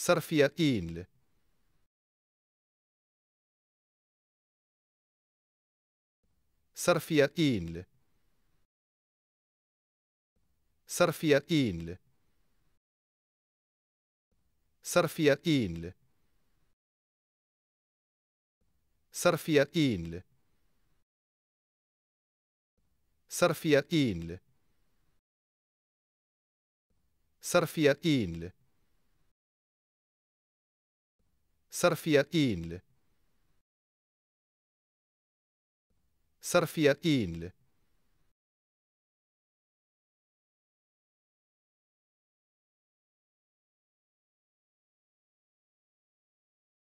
صرفية إيل صرفية إيل صرفية إيل صرفية إيل صرفية إيل صرفية إيل صرفية إيل صرف يقين صرف يقين